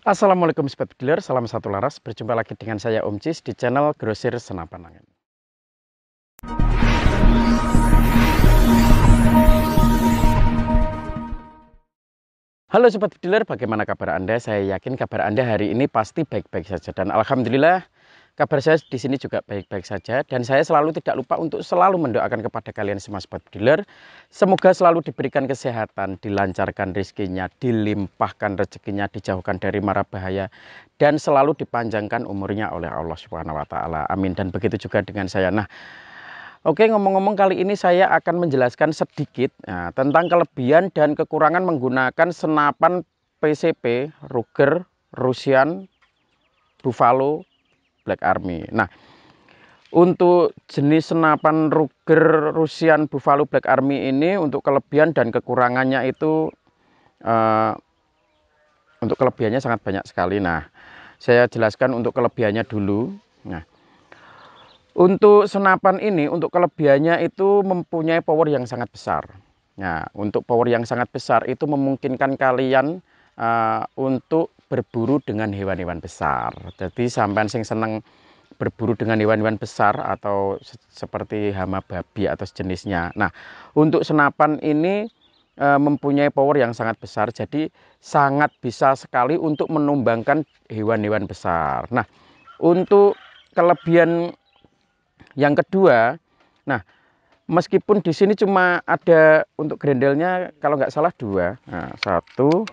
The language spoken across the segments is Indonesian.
Assalamualaikum Sobat Dealer, salam satu laras. Berjumpa lagi dengan saya Om Cis di channel Grosir Senapan Angin. Halo Sobat Dealer, bagaimana kabar Anda? Saya yakin kabar Anda hari ini pasti baik-baik saja. Dan Alhamdulillah, Kabar saya di sini juga baik-baik saja dan saya selalu tidak lupa untuk selalu mendoakan kepada kalian semua sport dealer semoga selalu diberikan kesehatan, dilancarkan rezekinya, dilimpahkan rezekinya, dijauhkan dari mara bahaya dan selalu dipanjangkan umurnya oleh Allah Subhanahu wa taala. Amin dan begitu juga dengan saya. Nah, Oke, ngomong-ngomong kali ini saya akan menjelaskan sedikit nah, tentang kelebihan dan kekurangan menggunakan senapan PCP, Ruger, Rusian, Buffalo, Black Army. Nah, untuk jenis senapan Ruger Rusian Buffalo Black Army ini untuk kelebihan dan kekurangannya itu uh, untuk kelebihannya sangat banyak sekali. Nah, saya jelaskan untuk kelebihannya dulu. Nah, untuk senapan ini untuk kelebihannya itu mempunyai power yang sangat besar. Nah, untuk power yang sangat besar itu memungkinkan kalian uh, untuk berburu dengan hewan-hewan besar. Jadi sampean sing seneng berburu dengan hewan-hewan besar atau se seperti hama babi atau sejenisnya. Nah, untuk senapan ini e, mempunyai power yang sangat besar, jadi sangat bisa sekali untuk menumbangkan hewan-hewan besar. Nah, untuk kelebihan yang kedua, nah meskipun di sini cuma ada untuk grendelnya kalau nggak salah dua, nah, satu,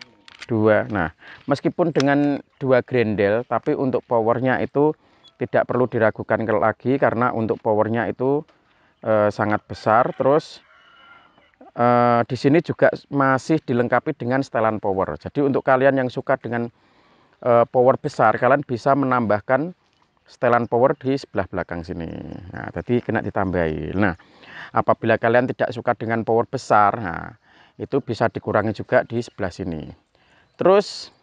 dua nah meskipun dengan dua grendel tapi untuk powernya itu tidak perlu diragukan lagi karena untuk powernya itu e, sangat besar terus e, di sini juga masih dilengkapi dengan setelan power jadi untuk kalian yang suka dengan e, power besar kalian bisa menambahkan setelan power di sebelah belakang sini nah tadi kena ditambahin nah apabila kalian tidak suka dengan power besar nah itu bisa dikurangi juga di sebelah sini terus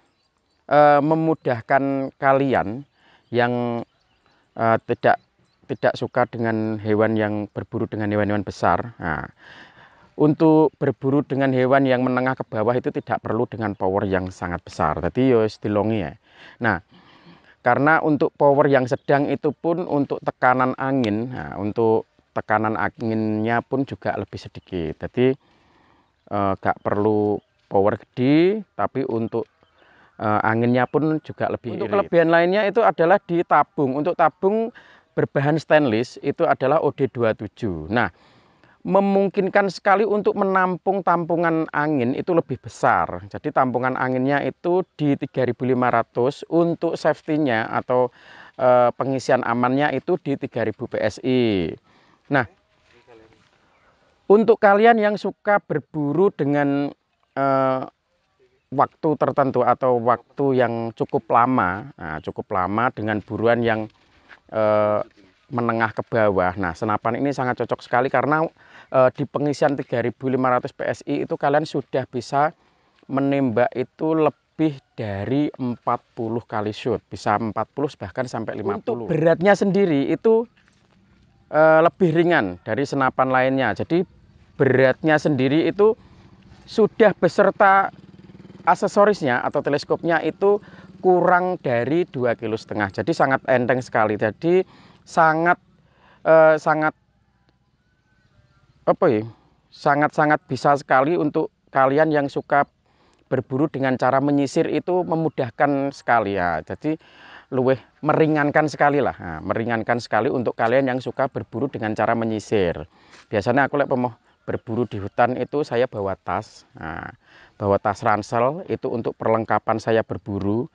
eh, memudahkan kalian yang eh, tidak tidak suka dengan hewan yang berburu dengan hewan-hewan besar. Nah, untuk berburu dengan hewan yang menengah ke bawah itu tidak perlu dengan power yang sangat besar. Tadi yos stilongi ya. Nah, karena untuk power yang sedang itu pun untuk tekanan angin, nah, untuk tekanan anginnya pun juga lebih sedikit. Jadi eh, gak perlu power gede tapi untuk uh, anginnya pun juga lebih Untuk irit. kelebihan lainnya itu adalah di tabung. Untuk tabung berbahan stainless itu adalah OD27. Nah, memungkinkan sekali untuk menampung tampungan angin itu lebih besar. Jadi tampungan anginnya itu di 3500 untuk safety-nya atau e, pengisian amannya itu di 3000 PSI. Nah, untuk kalian yang suka berburu dengan Eh, waktu tertentu atau waktu yang cukup lama, nah, cukup lama dengan buruan yang eh, menengah ke bawah. Nah, senapan ini sangat cocok sekali karena eh, di pengisian 3500 PSI itu kalian sudah bisa menembak itu lebih dari 40 kali shoot, bisa 40 bahkan sampai 50. Untuk beratnya sendiri itu eh, lebih ringan dari senapan lainnya. Jadi beratnya sendiri itu sudah beserta aksesorisnya atau teleskopnya itu kurang dari dua kilo setengah jadi sangat enteng sekali jadi sangat eh, sangat apa ya sangat-sangat bisa sekali untuk kalian yang suka berburu dengan cara menyisir itu memudahkan sekali ya jadi luweh meringankan sekali lah nah, meringankan sekali untuk kalian yang suka berburu dengan cara menyisir biasanya aku lihat pemoh berburu di hutan itu saya bawa tas nah, bawa tas ransel itu untuk perlengkapan saya berburu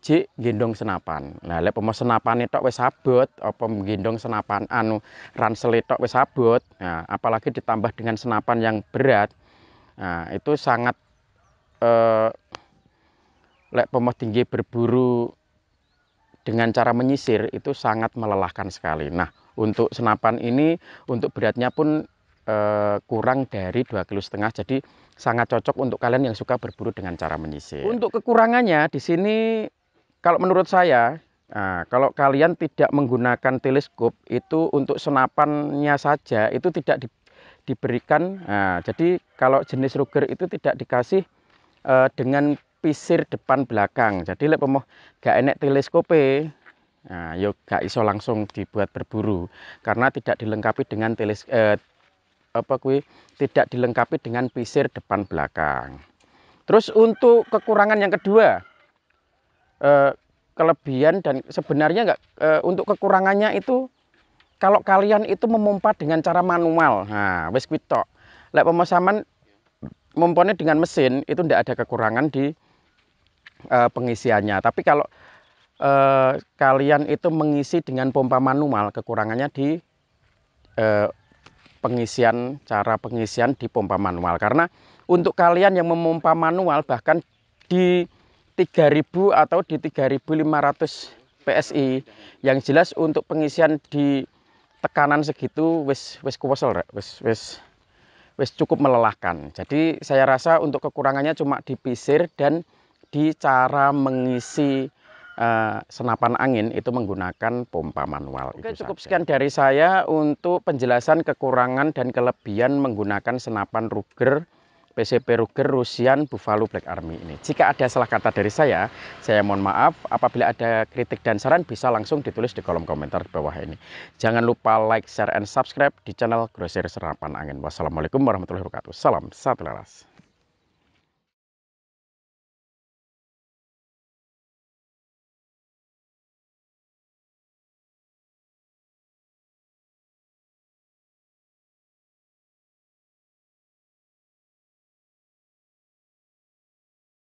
Cik gendong senapan. Nah, lek pomo senapan itu wis sabut, apa gendong senapan anu ransel itu e wis sabut. Nah, apalagi ditambah dengan senapan yang berat. Nah, itu sangat eh, lek tinggi berburu dengan cara menyisir itu sangat melelahkan sekali. Nah, untuk senapan ini untuk beratnya pun Eh, kurang dari dua kilo setengah jadi sangat cocok untuk kalian yang suka berburu dengan cara menyisir untuk kekurangannya di sini kalau menurut saya Nah, kalau kalian tidak menggunakan teleskop itu untuk senapannya saja itu tidak di, diberikan. Nah, jadi kalau jenis ruger itu tidak dikasih eh, dengan pisir depan belakang. Jadi lek pemoh gak enek teleskope. Nah, yuk gak iso langsung dibuat berburu karena tidak dilengkapi dengan teles, eh, apa kui tidak dilengkapi dengan pisir depan belakang. Terus untuk kekurangan yang kedua, eh, kelebihan dan sebenarnya nggak eh, untuk kekurangannya itu kalau kalian itu memompa dengan cara manual, nah wes kuitok. Lek pemosaman memponnya dengan mesin itu tidak ada kekurangan di eh, pengisiannya. Tapi kalau eh, kalian itu mengisi dengan pompa manual, kekurangannya di eh, pengisian cara pengisian di pompa manual karena untuk kalian yang memompa manual bahkan di 3000 atau di 3500 PSI yang jelas untuk pengisian di tekanan segitu wis wis kuwesel wis wis wis cukup melelahkan. Jadi saya rasa untuk kekurangannya cuma di pisir dan di cara mengisi Eh, senapan angin itu menggunakan pompa manual. Oke, itu cukup saja. sekian dari saya untuk penjelasan kekurangan dan kelebihan menggunakan senapan Ruger PCP Ruger Rusian Buffalo Black Army ini. Jika ada salah kata dari saya, saya mohon maaf. Apabila ada kritik dan saran bisa langsung ditulis di kolom komentar di bawah ini. Jangan lupa like, share, and subscribe di channel Grosir Senapan Angin. Wassalamualaikum warahmatullahi wabarakatuh. Salam satu laras.